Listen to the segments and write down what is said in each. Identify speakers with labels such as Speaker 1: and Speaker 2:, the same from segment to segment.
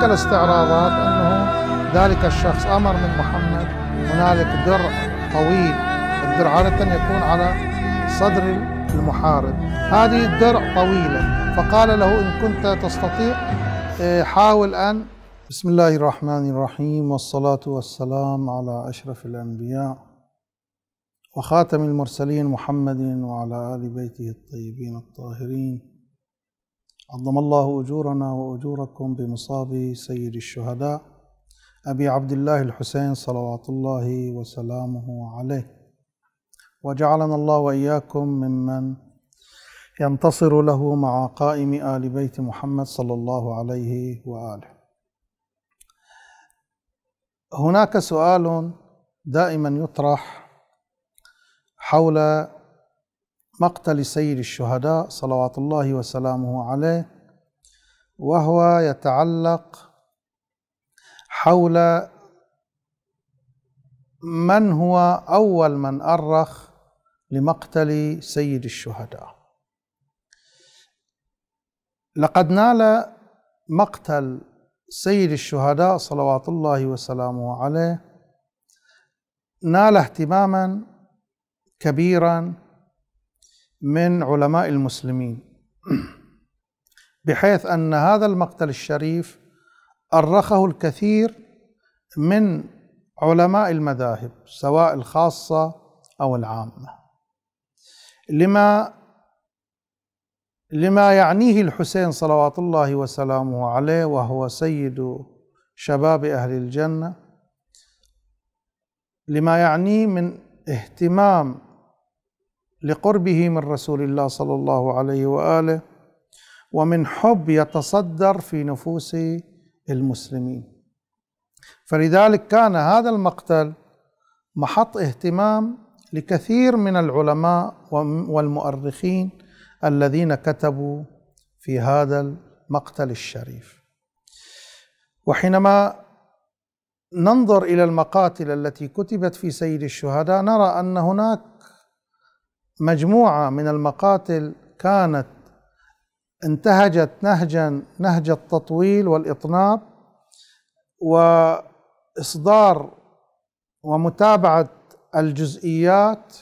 Speaker 1: هناك الاستعراضات أنه ذلك الشخص أمر من محمد هنالك درع طويل الدرع عادة يكون على صدر المحارب هذه الدرع طويلة فقال له إن كنت تستطيع آه، حاول أن بسم الله الرحمن الرحيم والصلاة والسلام على أشرف الأنبياء وخاتم المرسلين محمد وعلى آل بيته الطيبين الطاهرين عظم الله اجورنا واجوركم بمصاب سيد الشهداء ابي عبد الله الحسين صلوات الله وسلامه عليه وجعلنا الله واياكم ممن ينتصر له مع قائم ال بيت محمد صلى الله عليه واله هناك سؤال دائما يطرح حول مقتل سيد الشهداء صلوات الله وسلامه عليه وهو يتعلق حول من هو أول من أرخ لمقتل سيد الشهداء لقد نال مقتل سيد الشهداء صلوات الله وسلامه عليه نال اهتماما كبيرا من علماء المسلمين بحيث ان هذا المقتل الشريف ارخه الكثير من علماء المذاهب سواء الخاصه او العامه لما لما يعنيه الحسين صلوات الله وسلامه عليه وهو سيد شباب اهل الجنه لما يعنيه من اهتمام لقربه من رسول الله صلى الله عليه واله ومن حب يتصدر في نفوس المسلمين فلذلك كان هذا المقتل محط اهتمام لكثير من العلماء والمؤرخين الذين كتبوا في هذا المقتل الشريف وحينما ننظر الى المقاتل التي كتبت في سيد الشهداء نرى ان هناك مجموعه من المقاتل كانت انتهجت نهجا نهج التطويل والاطناب واصدار ومتابعه الجزئيات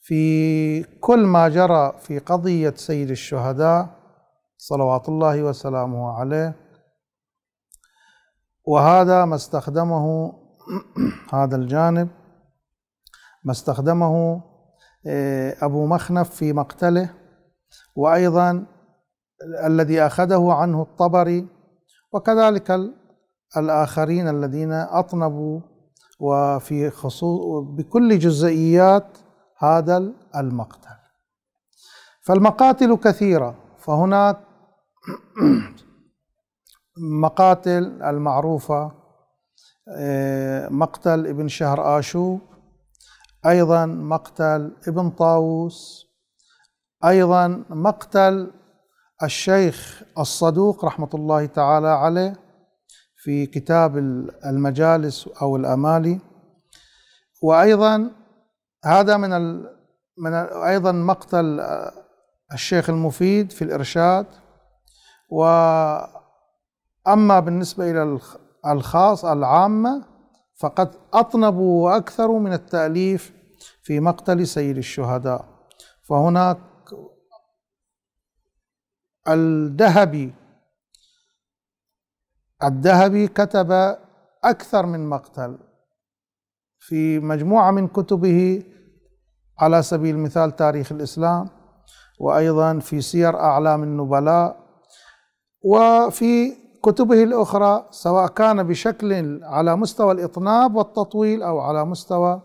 Speaker 1: في كل ما جرى في قضيه سيد الشهداء صلوات الله وسلامه عليه وهذا ما استخدمه هذا الجانب ما استخدمه آه، أبو مخنف في مقتله وأيضا الذي أخذه عنه الطبري وكذلك الآخرين الذين أطنبوا وفي خصوص بكل جزئيات هذا المقتل فالمقاتل كثيرة فهناك مقاتل المعروفة آه، مقتل ابن شهر آشوب أيضا مقتل ابن طاووس أيضا مقتل الشيخ الصدوق رحمة الله تعالى عليه في كتاب المجالس أو الأمالي وأيضا هذا من ال من ال أيضا مقتل الشيخ المفيد في الإرشاد وأما بالنسبة إلى الخاص العامة فقد أطنبوا وأكثروا من التأليف في مقتل سيد الشهداء فهناك الذهبي الذهبي كتب أكثر من مقتل في مجموعة من كتبه على سبيل المثال تاريخ الإسلام وأيضا في سير أعلام النبلاء وفي كتبه الأخرى سواء كان بشكل على مستوى الإطناب والتطويل أو على مستوى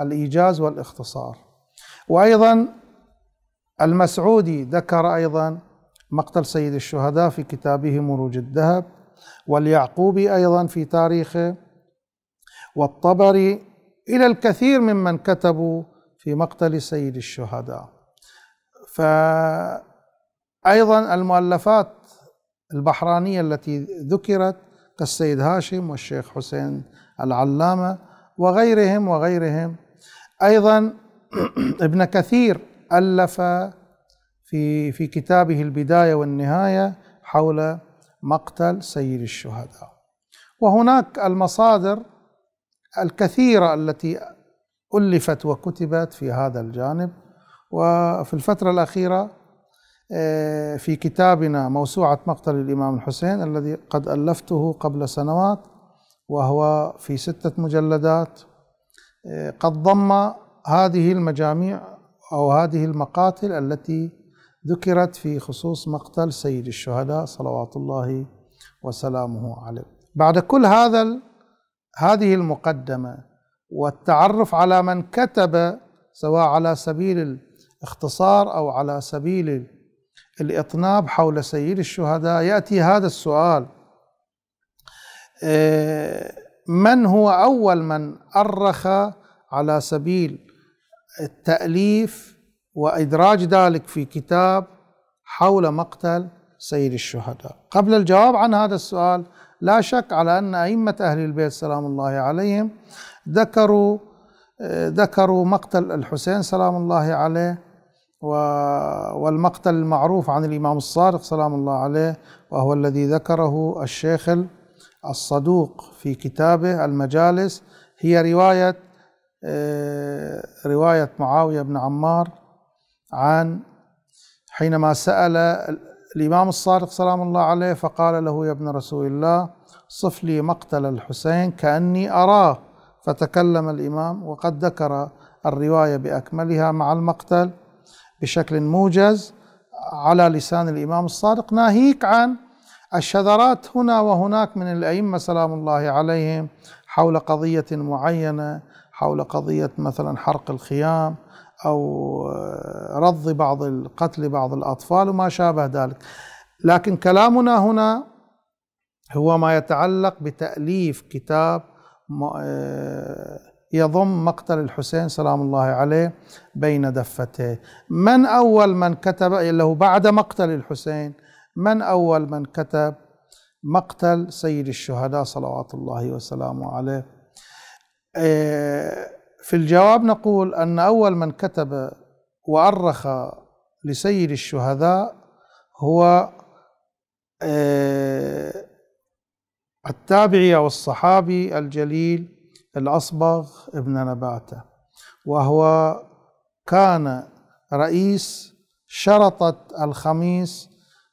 Speaker 1: الإيجاز والاختصار وأيضا المسعودي ذكر أيضا مقتل سيد الشهداء في كتابه مروج الذهب واليعقوبي أيضا في تاريخه والطبري إلى الكثير ممن كتبوا في مقتل سيد الشهداء فأيضا المؤلفات البحرانية التي ذكرت كالسيد هاشم والشيخ حسين العلامة وغيرهم وغيرهم أيضا ابن كثير ألف في في كتابه البداية والنهاية حول مقتل سيد الشهداء وهناك المصادر الكثيرة التي ألفت وكتبت في هذا الجانب وفي الفترة الأخيرة آه، في كتابنا موسوعة مقتل الإمام الحسين الذي قد ألفته قبل سنوات وهو في ستة مجلدات آه، قد ضم هذه المجاميع أو هذه المقاتل التي ذكرت في خصوص مقتل سيد الشهداء صلوات الله وسلامه عليه بعد كل هذا هذه المقدمة والتعرف على من كتب سواء على سبيل الاختصار أو على سبيل الإطناب حول سيد الشهداء يأتي هذا السؤال آه، من هو أول من أرخ على سبيل التأليف وإدراج ذلك في كتاب حول مقتل سيد الشهداء قبل الجواب عن هذا السؤال لا شك على أن أئمة أهل البيت سلام الله عليهم ذكروا آه، ذكروا مقتل الحسين سلام الله عليه والمقتل المعروف عن الإمام الصادق سلام الله عليه وهو الذي ذكره الشيخ الصدوق في كتابه المجالس هي رواية آه، رواية معاوية بن عمار عن حينما سأل الإمام الصادق سلام الله عليه فقال له يا ابن رسول الله صف لي مقتل الحسين كأني أراه فتكلم الإمام وقد ذكر الرواية بأكملها مع المقتل بشكل موجز على لسان الإمام الصادق ناهيك عن الشذرات هنا وهناك من الأئمة سلام الله عليهم حول قضية معينة حول قضية مثلا حرق الخيام أو رض بعض قتل بعض الأطفال وما شابه ذلك لكن كلامنا هنا هو ما يتعلق بتأليف كتاب آه، يضم مقتل الحسين سلام الله عليه بين دفتيه من أول من كتب له بعد مقتل الحسين من أول من كتب مقتل سيد الشهداء صلوات الله وسلامه عليه إيه، في الجواب نقول أن أول من كتب وأرخ لسيد الشهداء هو إيه، التابعي أو الصحابي الجليل الأصبغ ابن نباتة وهو كان رئيس شرطة الخميس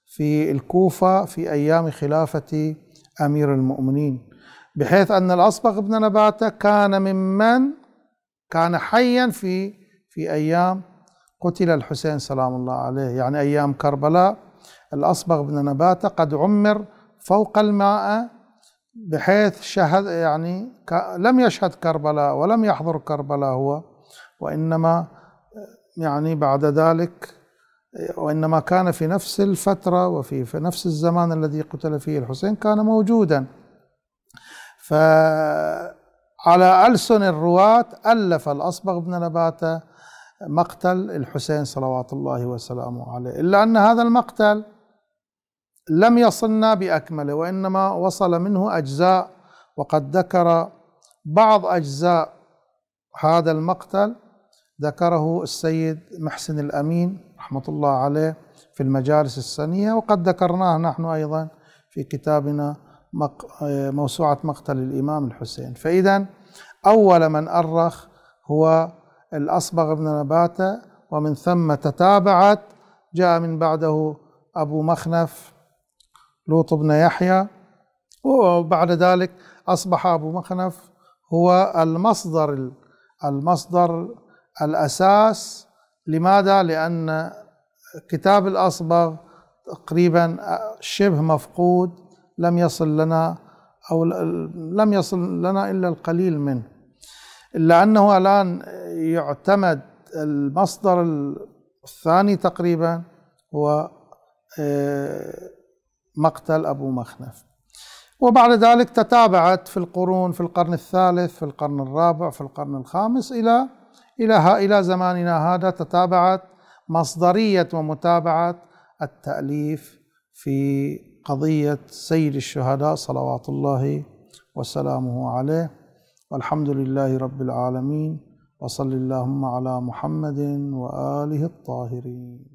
Speaker 1: في الكوفة في أيام خلافة أمير المؤمنين بحيث أن الأصبغ بن نباتة كان ممن كان حيا في في أيام قتل الحسين سلام الله عليه يعني أيام كربلاء الأصبغ بن نباتة قد عمر فوق المائة بحيث شهد يعني لم يشهد كربلاء ولم يحضر كربلاء هو وإنما يعني بعد ذلك وإنما كان في نفس الفترة وفي في نفس الزمان الذي قتل فيه الحسين كان موجودا فعلى ألسن الرواة ألف الأصبغ بن نباتة مقتل الحسين صلوات الله وسلامه عليه إلا أن هذا المقتل لم يصلنا باكمله وانما وصل منه اجزاء وقد ذكر بعض اجزاء هذا المقتل ذكره السيد محسن الامين رحمه الله عليه في المجالس السنيه وقد ذكرناه نحن ايضا في كتابنا موسوعه مقتل الامام الحسين فاذا اول من ارخ هو الاصبغ بن نباته ومن ثم تتابعت جاء من بعده ابو مخنف لوط بن يحيى وبعد ذلك أصبح أبو مخنف هو المصدر المصدر الأساس لماذا؟ لأن كتاب الأصبغ تقريبا شبه مفقود لم يصل لنا أو لم يصل لنا إلا القليل منه إلا أنه الآن يعتمد المصدر الثاني تقريبا هو آه، مقتل أبو مخنف وبعد ذلك تتابعت في القرون في القرن الثالث في القرن الرابع في القرن الخامس إلى إلى إلى زماننا هذا تتابعت مصدرية ومتابعة التأليف في قضية سيد الشهداء صلوات الله وسلامه عليه والحمد لله رب العالمين وصل اللهم على محمد وآله الطاهرين